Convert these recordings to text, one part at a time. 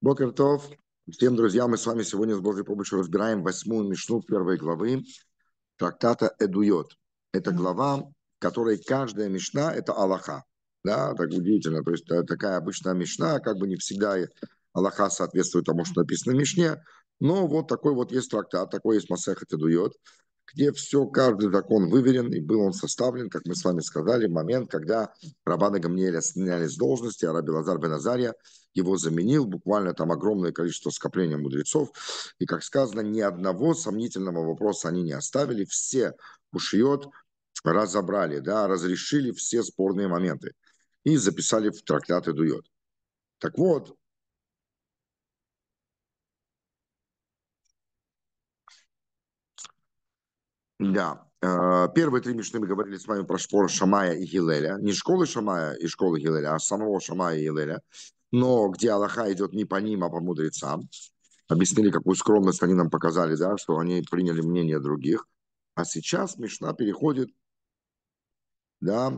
Бокертов. Всем, друзьям, мы с вами сегодня с Божьей помощью разбираем восьмую мишну первой главы трактата Эдует. Это глава, в которой каждая мишна – это Аллаха. Да, так удивительно. То есть э, такая обычная мишна, как бы не всегда Аллаха соответствует тому, что написано в мишне. Но вот такой вот есть трактат, такой есть Масехат Эдует где все, каждый закон выверен, и был он составлен, как мы с вами сказали, в момент, когда Рабана Гамниеля сняли с должности, а Раби Лазар Бен Азария его заменил, буквально там огромное количество скопления мудрецов, и, как сказано, ни одного сомнительного вопроса они не оставили, все кушиот разобрали, да, разрешили все спорные моменты и записали в трактаты Эдует. Так вот, Да. Э, первые три мечты мы говорили с вами про школы Шамая и Гилеля. Не школы Шамая и школы Гилеля, а самого Шамая и Гилеля. Но где Аллаха идет не по ним, а по мудрецам. Объяснили, какую скромность они нам показали, да, что они приняли мнение других. А сейчас Мишна переходит, да,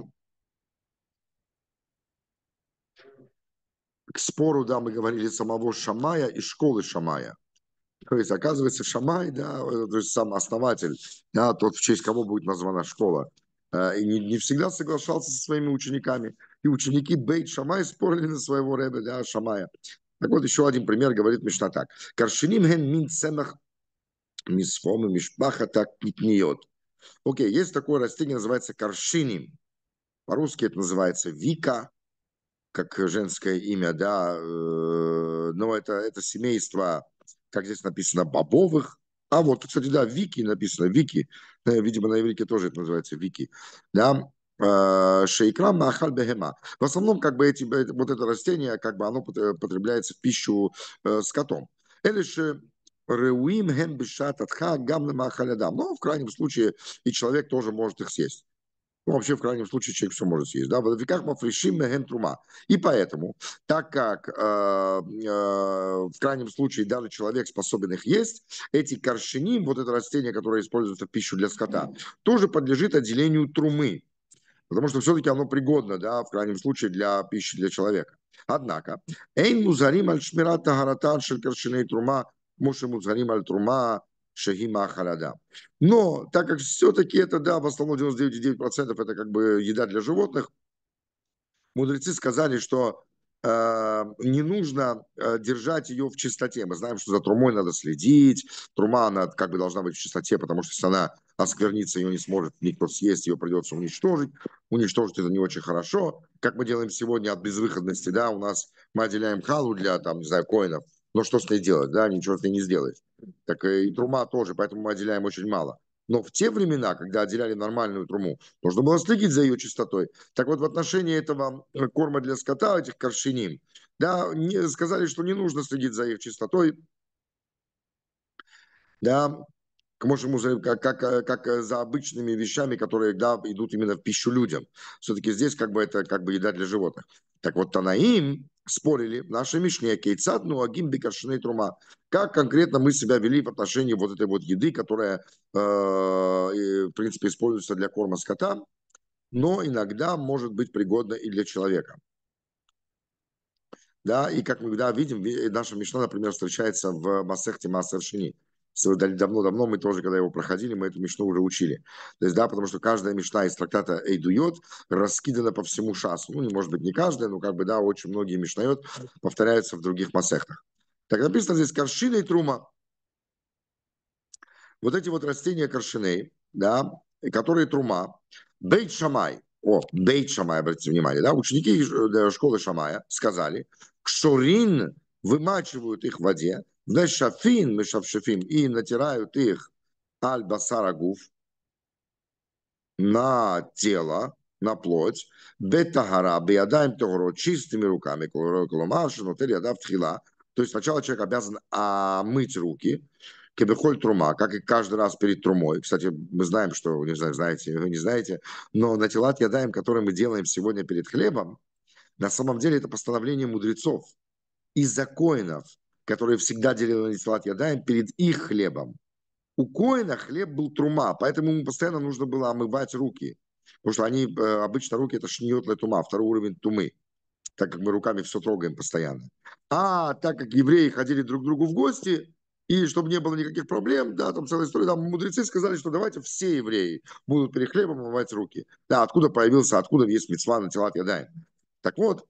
к спору, да, мы говорили, самого Шамая и школы Шамая. То есть, оказывается, Шамай, да, э, то есть сам основатель, да, тот, в честь кого будет названа школа, э, и не, не всегда соглашался со своими учениками. И ученики Бейт Шамай спорили на своего Рэбе, да, Шамая. Так вот, еще один пример говорит Мишна так. Каршиним ген мин цемах мисфом и мишпаха так питниот. Окей, есть такое растение, называется каршиним. По-русски это называется вика, как женское имя, да, э, но это, это семейство как здесь написано, бобовых. А вот, кстати, да, вики написано, вики. Э, видимо, на иврике тоже это называется вики. Да, э, шейкрам на ахальбехема. В основном, как бы, эти, вот это растение, как бы, оно потребляется в пищу э, скотом. Элиши э, ревуим гем бешат атха гамным ахалядам. Но в крайнем случае и человек тоже может их съесть. Ну, вообще, в крайнем случае, человек все может съесть. Да? В Веках мафришим мехен трума. И поэтому, так как э, э, в крайнем случае даже человек способен их есть, эти коршиним, вот это растение, которое используется в пищу для скота, тоже подлежит отделению трумы. Потому что все-таки оно пригодно, да, в крайнем случае, для пищи для человека. Однако, эйн музарим аль шмират тагаратан шель коршиней трума, муши музарим аль трума, шагима харада. Но так как все-таки это, да, в основном 99,9% это как бы еда для животных, мудрецы сказали, что э, не нужно э, держать ее в чистоте. Мы знаем, что за трумой надо следить, трума, она как бы должна быть в чистоте, потому что если она осквернится, ее не сможет никто съесть, ее придется уничтожить. Уничтожить это не очень хорошо, как мы делаем сегодня от безвыходности, да, у нас мы отделяем халу для, там, не знаю, коинов, но ну, что с ней делать, да, ничего с ней не сделаешь. Так э, и трума тоже, поэтому мы отделяем очень мало. Но в те времена, когда отделяли нормальную труму, нужно было следить за ее чистотой. Так вот, в отношении этого э, корма для скота, этих коршиним, да, не, сказали, что не нужно следить за их чистотой, да, как, как, э, как за обычными вещами, которые да, идут именно в пищу людям. Все-таки здесь как бы это как бы еда для животных. Так вот, Танаим, спорили в нашей Мишне, кейцат, ну, агим бекаршины трума. Как конкретно мы себя вели в отношении вот этой вот еды, которая, э, в принципе, используется для корма скота, но иногда может быть пригодна и для человека. Да, и как мы всегда видим, наша Мишна, например, встречается в Масехте Масершини. Шини давно-давно мы тоже, когда его проходили, мы эту мечту уже учили. То есть, да, потому что каждая мечта из трактата Эйдуйот раскидана по всему шасу. Ну, не может быть не каждая, но как бы, да, очень многие мечтают повторяются в других масехтах. Так написано здесь «Коршина и трума». Вот эти вот растения коршиней, да, которые трума, бейт шамай, о, бейт шамай, обратите внимание, да, ученики э, школы шамая сказали, кшорин вымачивают их в воде, Вешафин, мешавшифим, и натирают их аль-басарагуф на тело, на плоть, бетагара, беядаем тогоро, чистыми руками, но отель ядав тхила. То есть сначала человек обязан омыть руки, кебехоль трума, как и каждый раз перед трумой. Кстати, мы знаем, что, не знаю, знаете, вы не знаете, но на телат ядаем, который мы делаем сегодня перед хлебом, на самом деле это постановление мудрецов и законов, которые всегда делили салат ядаем перед их хлебом. У Коина хлеб был трума, поэтому ему постоянно нужно было омывать руки. Потому что они, э, обычно руки это шниот для тума, второй уровень тумы, так как мы руками все трогаем постоянно. А так как евреи ходили друг к другу в гости, и чтобы не было никаких проблем, да, там целая история, там мудрецы сказали, что давайте все евреи будут перед хлебом омывать руки. Да, откуда появился, откуда есть мецва на тела ядаем. Так вот,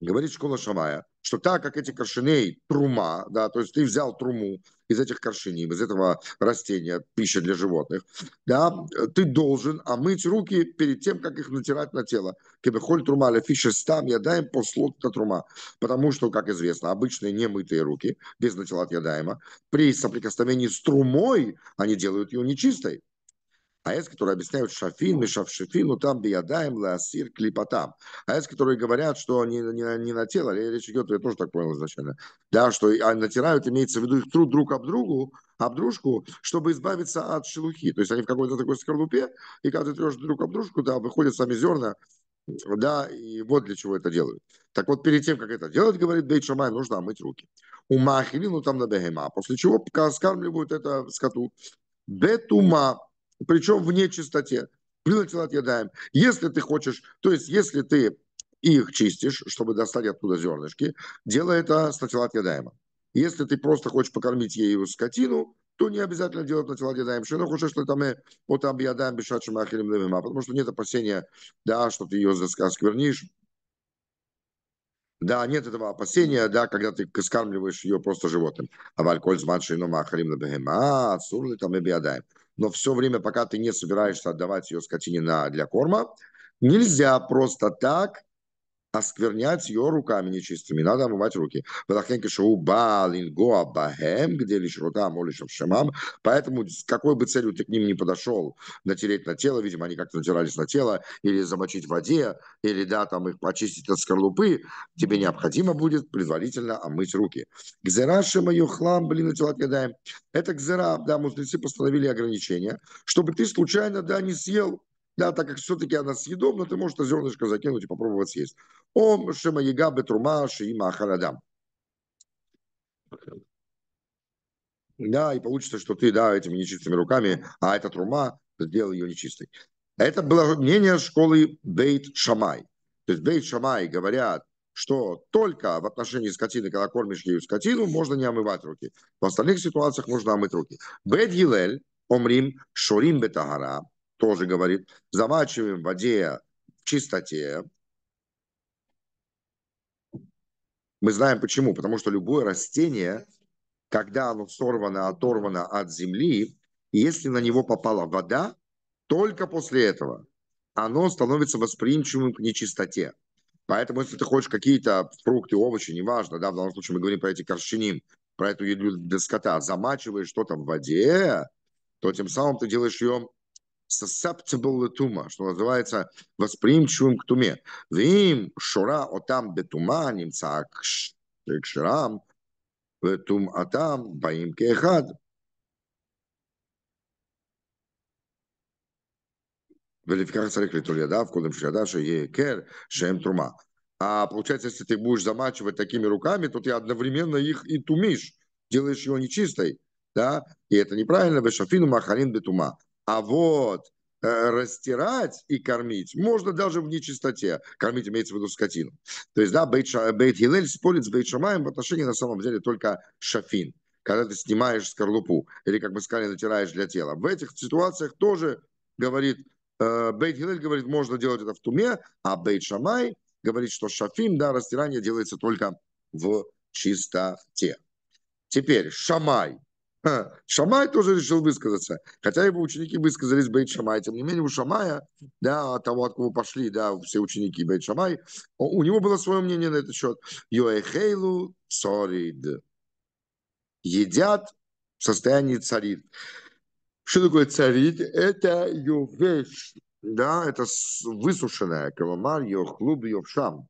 Говорит школа Шамая, что так как эти коршиней трума, да, то есть ты взял труму из этих коршиней, из этого растения, пища для животных, да, ты должен омыть руки перед тем, как их натирать на тело. Кебехоль трума ля фиша стам ядаем послот на трума. Потому что, как известно, обычные немытые руки, без натилат ядаема, при соприкосновении с трумой они делают ее нечистой. Аэс, которые объясняют шафин, мешавшифину, ну. там биядаем, ласир, клипотам. Аэс, которые говорят, что не, не, не на тело, речь идет, я тоже так понял изначально, да, что они а натирают, имеется в виду их труд друг об другу, об дружку, чтобы избавиться от шелухи. То есть они в какой-то такой скорлупе, и когда ты трешь друг об дружку, да, выходят сами зерна, да, и вот для чего это делают. Так вот, перед тем, как это делать, говорит Бейт Шамай, нужно мыть руки. У Махилину там на Бегема, после чего скармливают это скоту. Бетума причем в нечистоте. Принатилат ядаем. Если ты хочешь, то есть если ты их чистишь, чтобы достать оттуда зернышки, делай это с натилат ядаема. Если ты просто хочешь покормить ею скотину, то не обязательно делать на натилат ядаем. Шину хочешь, что там вот объедаем бешачим ахилем левима, потому что нет опасения, да, что ты ее засквернишь да, нет этого опасения, да, когда ты скармливаешь ее просто животным. А валькольз манши, но махарим на бегема, а сурли там и биадаем но все время, пока ты не собираешься отдавать ее скотине на, для корма, нельзя просто так осквернять ее руками нечистыми. Надо омывать руки. где лишь рута, молишь шамам. Поэтому, с какой бы целью ты к ним не подошел, натереть на тело, видимо, они как-то натирались на тело, или замочить в воде, или, да, там их почистить от скорлупы, тебе необходимо будет предварительно омыть руки. Гзера мою хлам, блин, отгадаем. Это гзера, да, мудрецы постановили ограничения, чтобы ты случайно, да, не съел да, так как все-таки она съедобна, ты можешь это зернышко закинуть и попробовать съесть. Ом шема ега бетрума шиима харадам. Да, и получится, что ты, да, этими нечистыми руками, а эта трума сделал ее нечистой. Это было мнение школы Бейт Шамай. То есть Бейт Шамай говорят, что только в отношении скотины, когда кормишь ею скотину, можно не омывать руки. В остальных ситуациях можно омыть руки. Бет Гилель, Омрим, Шорим Бетагара, тоже говорит, замачиваем в воде в чистоте. Мы знаем почему. Потому что любое растение, когда оно сорвано, оторвано от земли, если на него попала вода, только после этого оно становится восприимчивым к нечистоте. Поэтому, если ты хочешь какие-то фрукты, овощи, неважно, да, в данном случае мы говорим про эти коршиним, про эту еду для скота, замачиваешь что-то в воде, то тем самым ты делаешь ее susceptible летума, что называется восприимчивым к туме. Вим шура отам бетума немца к шрам, ветум атам баим кехад. ולפיכך צריך ליטול ידיו, קודם שידע שיהיה היכר, שהם А Получается, если ты будешь замачивать такими руками, то ты одновременно их и тумишь, делаешь его нечистой, да, и это неправильно, бешафину махарин бетума. А вот э, растирать и кормить можно даже в нечистоте. Кормить имеется в виду скотину. То есть, да, Бейт, ша, бейт Хилель спорит с Бейт Шамаем в отношении на самом деле только шафин, когда ты снимаешь скорлупу или, как мы сказали, натираешь для тела. В этих ситуациях тоже говорит, э, Бейт Хилель говорит, можно делать это в туме, а Бейт Шамай говорит, что шафин, да, растирание делается только в чистоте. Теперь Шамай Шамай тоже решил высказаться. Хотя его ученики высказались Бейт Шамай. Тем не менее, у Шамая, да, того, от кого пошли, да, все ученики Бейт Шамай, у него было свое мнение на этот счет. Йоэхейлу цорид. Едят в состоянии царит. Что такое царит? Это ювеш. Да, это высушенная кавамар, йохлуб, йохшам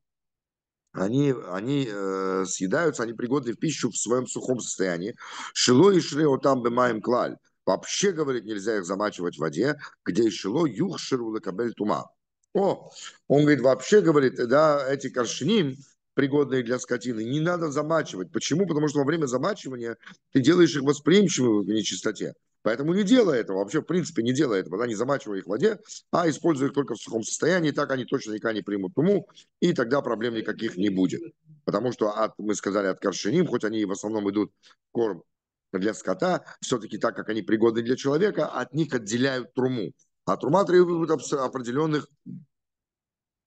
они, они э, съедаются, они пригодны в пищу в своем сухом состоянии. Шило и шрео там бы маем клаль. Вообще, говорит, нельзя их замачивать в воде, где шило юх ширу лакабель тума. О, он говорит, вообще, говорит, да, эти коршним, пригодные для скотины, не надо замачивать. Почему? Потому что во время замачивания ты делаешь их восприимчивыми к нечистоте. Поэтому не делай этого, вообще в принципе не делай этого, да, не замачивай их в воде, а используй их только в сухом состоянии, так они точно никогда не примут туму, и тогда проблем никаких не будет. Потому что, от, мы сказали, от коршиним, хоть они в основном идут в корм для скота, все-таки так как они пригодны для человека, от них отделяют труму. А трума требует определенных э,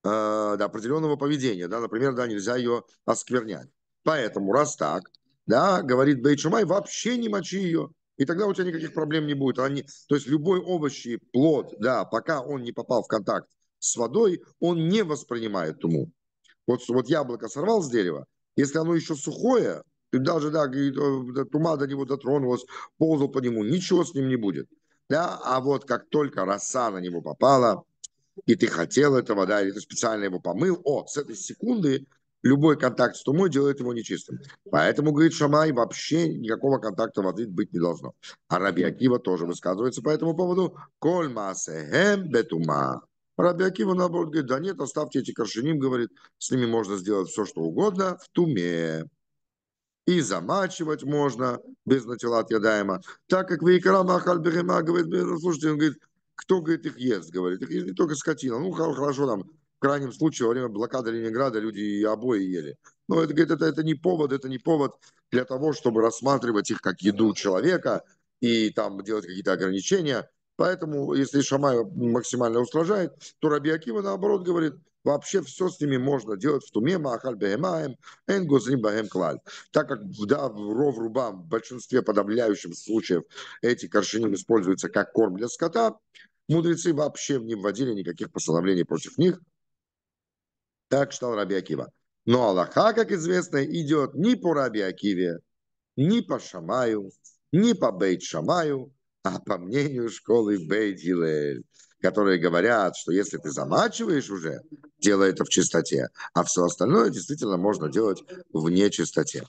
да, определенного поведения, да, например, да, нельзя ее осквернять. Поэтому, раз так, да, говорит Бейчумай, вообще не мочи ее, и тогда у тебя никаких проблем не будет. Они, то есть любой овощ и плод, да, пока он не попал в контакт с водой, он не воспринимает туму. Вот, вот яблоко сорвал с дерева, если оно еще сухое, даже, э, да, тума до него дотронулась, ползал по нему, ничего с ним не будет. Да, а вот как только роса на него попала, и ты хотел этого, да, или ты специально его помыл, о, с этой секунды любой контакт с тумой делает его нечистым. Поэтому, говорит Шамай, вообще никакого контакта воды быть не должно. А Раби Акива тоже высказывается по этому поводу. Коль масэхэм бетума. Раби Акива, наоборот, говорит, да нет, оставьте эти коршиним, говорит, с ними можно сделать все, что угодно в туме. И замачивать можно без начала отъедаема. Так как вы икрама хальберема, говорит, слушайте, он говорит, кто, говорит, их ест, говорит, их ест не только скотина. Ну, хорошо, там, крайнем случае, во время блокады Ленинграда люди и обои ели. Но это, говорит, это, это не повод, это не повод для того, чтобы рассматривать их как еду человека и там делать какие-то ограничения. Поэтому, если Шамай максимально устражает, то Раби Акива, наоборот, говорит, вообще все с ними можно делать в туме, махаль бехемаем, энгузрим бахем клаль. Так как да, в ров рубам в большинстве подавляющих случаев эти коршиним используются как корм для скота, мудрецы вообще не вводили никаких постановлений против них, так читал Раби Акива. Но Аллаха, как известно, идет не по Раби Акиве, не по Шамаю, не по Бейт Шамаю, а по мнению школы Бейт Гилель, которые говорят, что если ты замачиваешь уже, делай это в чистоте, а все остальное действительно можно делать в нечистоте.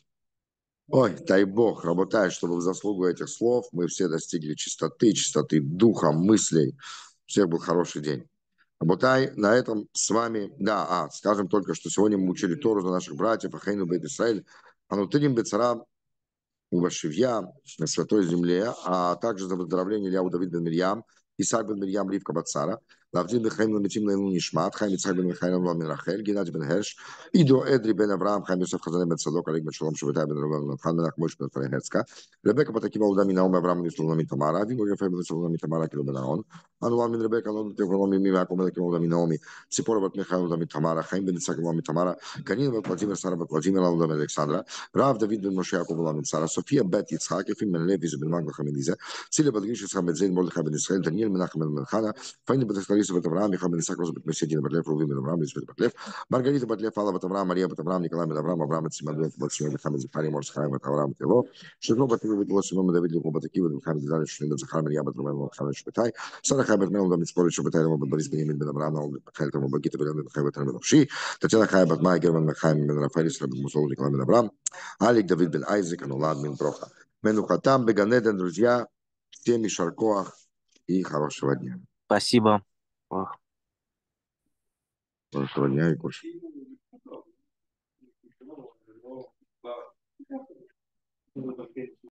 Ой, дай бог, работай, чтобы в заслугу этих слов мы все достигли чистоты, чистоты духа, мыслей. Всех был хороший день. Работай, на этом с вами, да, а, скажем только, что сегодня мы учили Тору за наших братьев, Ахейну Бейт Исраэль, Анутыним Бецара, Увашивья, на Святой Земле, а также за выздоровление Илья Давид бен Мирьям, Исаак бен Мирьям, Ривка Бацара – להבדיל לחיים למתים לעילוי נשמת, חיים יצחק בן מיכאל אברהם בן רחל, גלעד בן הרש, עידו אדרי בן אברהם, חיים יוסף חזני בן צדוק, אריק בן שלום, שבתאי בן רבן נתן, מנחם מויש בן פרי הרצקה, רבקה בת עקיבא עודה מנאום אברהם בן שלום מתמרה, אבינו יפה בן שלום מתמרה כאילו בן אהרון, אנואר בן רבקה, אנואר בן תיכון מימי ויעקב בן עקיבא עודה מנעמי, ציפורה בת מיכאל עודה מתמרה, חיים בן יצחק עודה מתמרה, קנין בת ולדימיר שרה בת ולדימיר עודה בן אלכסנדרה, רב דוד בן משה יעקב עודה בן שרה, סופיה בת יצחק, יפים בן לוי זבן מגלח בן צילה בת גיל יצחק בן זיל מרדכי בן ישראל, דניאל מנחם בן חנה, פיינה בת Лариса Авраам, Михаил Минсаков, Батмеседин Батлев, Рувим Батаврам, Лизбет Батлев, Маргарита Батлев, Алла Авраам, Мария Авраам, Николай Батаврам, Авраам Цимадвет, Батшин Михаил Захари, Бат Авраам, Тело, Шевно Батмил Батло, Семен Давид Бат Акива, Михаил Дизаль, Шнин Захар, Мария Румен, Михаил Шабатай, Сара Хай Батмел, Дамит Спорич, Батай, Лома Батбарис, Бенемин Батаврам, Алла Михаил Тамо Багита, Михаил Ши, Татьяна Герман Михаил Бен Рафаэль, Слабин Мусол, Николай Алик Давид Бен Айзек, Анулад Мин Броха. Менухатам Беганеден, друзья, всем и хорошего дня. Спасибо. Пах. Антоня Игорь. Thank you.